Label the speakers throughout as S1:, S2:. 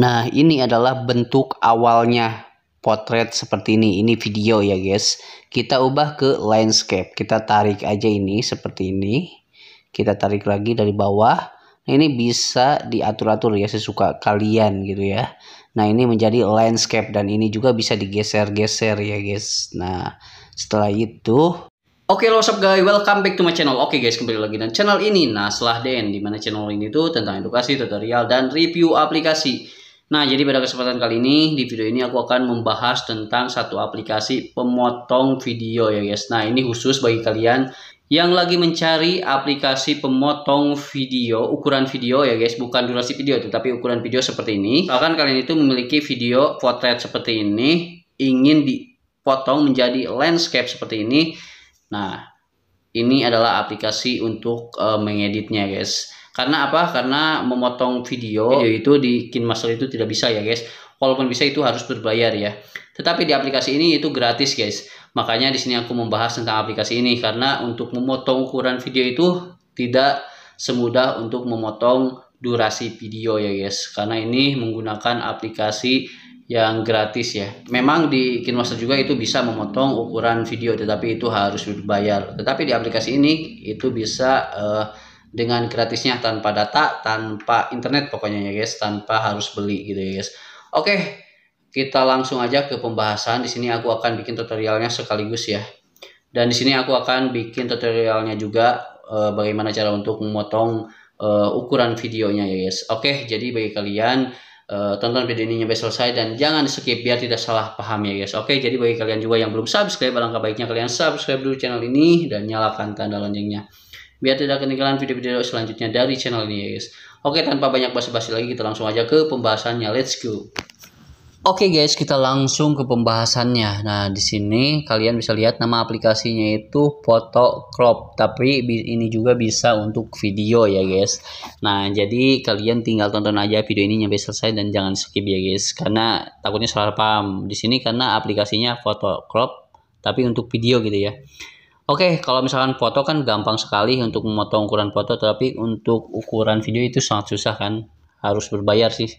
S1: Nah, ini adalah bentuk awalnya potret seperti ini. Ini video ya guys. Kita ubah ke landscape. Kita tarik aja ini seperti ini. Kita tarik lagi dari bawah. Nah, ini bisa diatur-atur ya sesuka kalian gitu ya. Nah ini menjadi landscape dan ini juga bisa digeser-geser ya guys. Nah setelah itu Oke okay, what's up guys, welcome back to my channel Oke okay, guys, kembali lagi dan channel ini Nah setelah DN, mana channel ini tuh tentang edukasi, tutorial, dan review aplikasi Nah, jadi pada kesempatan kali ini di video ini aku akan membahas tentang satu aplikasi pemotong video ya guys. Nah, ini khusus bagi kalian yang lagi mencari aplikasi pemotong video, ukuran video ya guys, bukan durasi video tetapi ukuran video seperti ini. Bahkan kalian itu memiliki video potret seperti ini, ingin dipotong menjadi landscape seperti ini. Nah, ini adalah aplikasi untuk uh, mengeditnya guys. Karena apa? Karena memotong video, video iya. itu di KinMaster itu tidak bisa ya guys. Walaupun bisa itu harus berbayar ya. Tetapi di aplikasi ini itu gratis guys. Makanya di sini aku membahas tentang aplikasi ini karena untuk memotong ukuran video itu tidak semudah untuk memotong durasi video ya guys. Karena ini menggunakan aplikasi yang gratis ya. Memang di KinMaster juga itu bisa memotong ukuran video tetapi itu harus berbayar. Tetapi di aplikasi ini itu bisa uh, dengan gratisnya tanpa data, tanpa internet pokoknya ya guys, tanpa harus beli gitu ya guys. Oke, kita langsung aja ke pembahasan. Di sini aku akan bikin tutorialnya sekaligus ya. Dan di sini aku akan bikin tutorialnya juga e, bagaimana cara untuk memotong e, ukuran videonya ya guys. Oke, jadi bagi kalian e, tonton video ini sampai selesai dan jangan di skip biar tidak salah paham ya guys. Oke, jadi bagi kalian juga yang belum subscribe, alangkah baiknya kalian subscribe dulu channel ini dan nyalakan tanda loncengnya biar tidak ketinggalan video-video selanjutnya dari channel ini ya guys. Oke tanpa banyak basa-basi lagi kita langsung aja ke pembahasannya. Let's go. Oke guys, kita langsung ke pembahasannya. Nah, di sini kalian bisa lihat nama aplikasinya itu foto Crop, tapi ini juga bisa untuk video ya guys. Nah, jadi kalian tinggal tonton aja video ini sampai selesai dan jangan skip ya guys, karena takutnya salah paham. Di sini karena aplikasinya foto Crop, tapi untuk video gitu ya. Oke, okay, kalau misalkan foto kan gampang sekali untuk memotong ukuran foto, tapi untuk ukuran video itu sangat susah kan, harus berbayar sih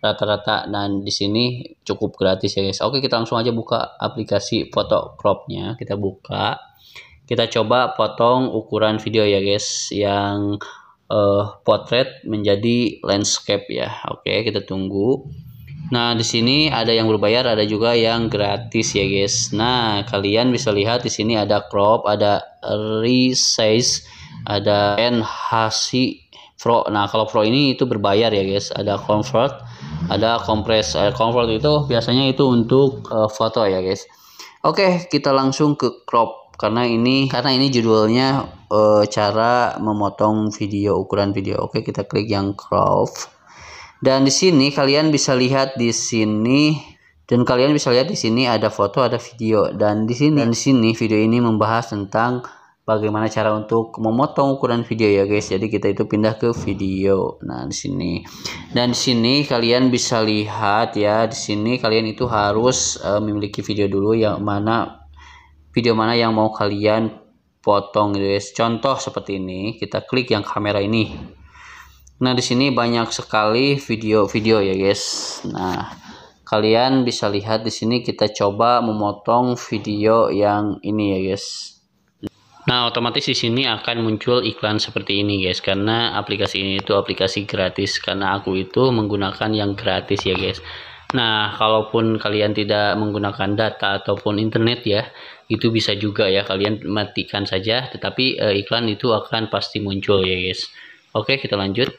S1: rata-rata. Dan di sini cukup gratis ya guys. Oke, okay, kita langsung aja buka aplikasi foto cropnya, kita buka, kita coba potong ukuran video ya guys, yang uh, potret menjadi landscape ya. Oke, okay, kita tunggu. Nah, di sini ada yang berbayar, ada juga yang gratis ya, guys. Nah, kalian bisa lihat di sini ada crop, ada resize, ada enhance. Pro. Nah, kalau Pro ini itu berbayar ya, guys. Ada convert, ada compress. Air eh, convert itu biasanya itu untuk uh, foto ya, guys. Oke, kita langsung ke crop karena ini karena ini judulnya uh, cara memotong video ukuran video. Oke, kita klik yang crop. Dan di sini kalian bisa lihat di sini dan kalian bisa lihat di sini ada foto, ada video dan di sini dan di sini video ini membahas tentang bagaimana cara untuk memotong ukuran video ya guys. Jadi kita itu pindah ke video. Nah, di sini. Dan di sini kalian bisa lihat ya, di sini kalian itu harus uh, memiliki video dulu yang mana video mana yang mau kalian potong gitu, guys. Contoh seperti ini, kita klik yang kamera ini. Nah, di sini banyak sekali video-video ya, guys. Nah, kalian bisa lihat di sini kita coba memotong video yang ini ya, guys. Nah, otomatis di sini akan muncul iklan seperti ini, guys, karena aplikasi ini itu aplikasi gratis karena aku itu menggunakan yang gratis ya, guys. Nah, kalaupun kalian tidak menggunakan data ataupun internet ya, itu bisa juga ya kalian matikan saja, tetapi e, iklan itu akan pasti muncul ya, guys. Oke, kita lanjut.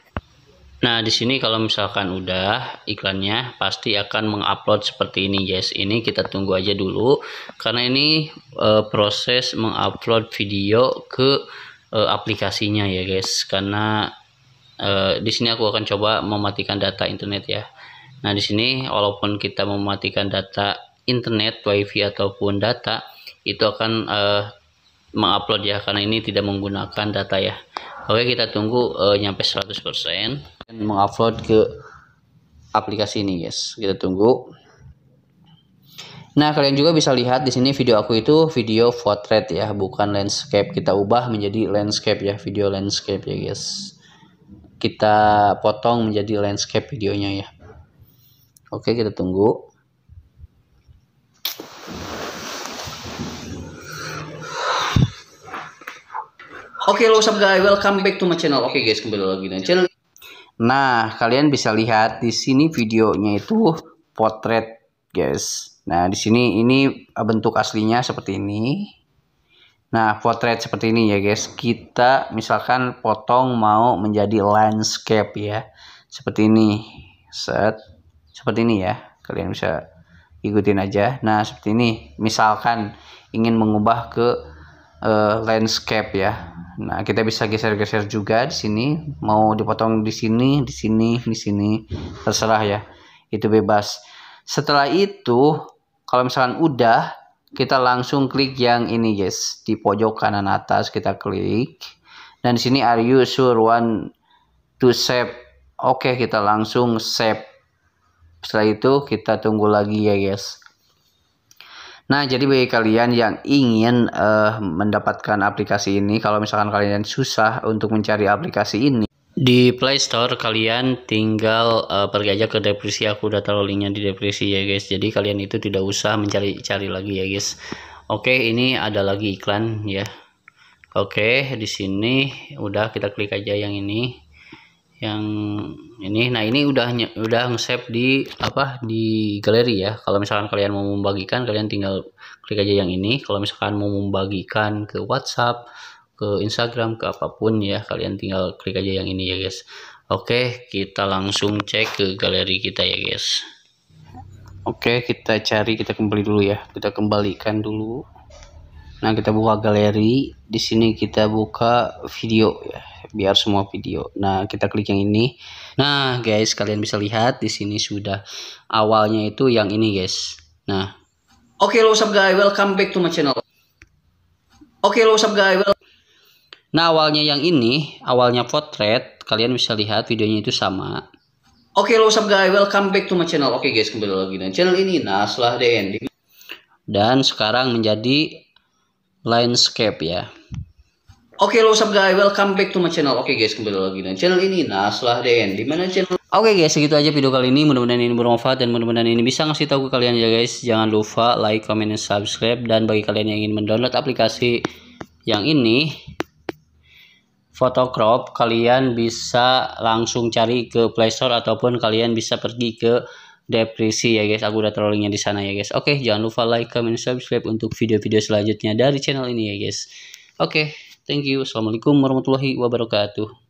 S1: Nah, di sini kalau misalkan udah iklannya pasti akan mengupload seperti ini guys. Ini kita tunggu aja dulu karena ini e, proses mengupload video ke e, aplikasinya ya guys. Karena e, di sini aku akan coba mematikan data internet ya. Nah, di sini walaupun kita mematikan data internet, wifi ataupun data itu akan e, mengupload ya karena ini tidak menggunakan data ya. Oke, kita tunggu e, nyampe 100% dan mengupload ke aplikasi ini guys kita tunggu nah kalian juga bisa lihat di sini video aku itu video portrait ya bukan landscape kita ubah menjadi landscape ya video landscape ya guys kita potong menjadi landscape videonya ya oke kita tunggu Oke, okay, lo guys, welcome back to my channel. Oke okay, guys, kembali lagi dengan channel Nah, kalian bisa lihat di sini videonya itu potret, guys. Nah, di sini ini bentuk aslinya seperti ini. Nah, potret seperti ini ya, guys. Kita misalkan potong mau menjadi landscape ya. Seperti ini. Set. Seperti ini ya. Kalian bisa ikutin aja. Nah, seperti ini. Misalkan ingin mengubah ke uh, landscape ya. Nah, kita bisa geser-geser juga di sini, mau dipotong di sini, di sini, di sini, terserah ya. Itu bebas. Setelah itu, kalau misalkan udah, kita langsung klik yang ini guys, di pojok kanan atas kita klik. Dan di sini are you sure one to save? Oke, kita langsung save. Setelah itu kita tunggu lagi ya guys. Nah, jadi bagi kalian yang ingin uh, mendapatkan aplikasi ini, kalau misalkan kalian susah untuk mencari aplikasi ini, di Play Store kalian tinggal uh, pergi aja ke depresi aku udah taruh linknya di depresi ya guys jadi kalian itu tidak usah mencari-cari lagi ya guys oke ini ada lagi iklan ya oke di sini udah kita klik aja yang ini yang ini nah ini udah udah nge-save di apa di galeri ya kalau misalkan kalian mau membagikan kalian tinggal klik aja yang ini kalau misalkan mau membagikan ke WhatsApp ke Instagram ke apapun ya kalian tinggal klik aja yang ini ya guys oke kita langsung cek ke galeri kita ya guys oke kita cari kita kembali dulu ya kita kembalikan dulu Nah, kita buka galeri. Di sini kita buka video ya, biar semua video. Nah, kita klik yang ini. Nah, guys, kalian bisa lihat di sini sudah awalnya itu yang ini, guys. Nah. Oke, okay, what's up guys? Welcome back to my channel. Oke, okay, what's guys? Well nah, awalnya yang ini, awalnya potret, kalian bisa lihat videonya itu sama. Oke, okay, what's up guys? Welcome back to my channel. Oke, okay, guys, kembali lagi dengan channel ini. Nah, setelah di ending dan sekarang menjadi Landscape ya. Oke, okay, lo up guys? Welcome back to my channel. Oke okay, guys, kembali lagi dengan channel ini. Nah, setelah DN, di mana channel? Oke okay guys, segitu aja video kali ini. Mudah-mudahan ini bermanfaat dan mudah-mudahan ini bisa ngasih tahu ke kalian ya guys. Jangan lupa like, comment, dan subscribe. Dan bagi kalian yang ingin mendownload aplikasi yang ini, Photocrop, kalian bisa langsung cari ke Play Store ataupun kalian bisa pergi ke depresi ya guys aku udah trollingnya di sana ya guys oke jangan lupa like comment subscribe untuk video-video selanjutnya dari channel ini ya guys oke thank you assalamualaikum warahmatullahi wabarakatuh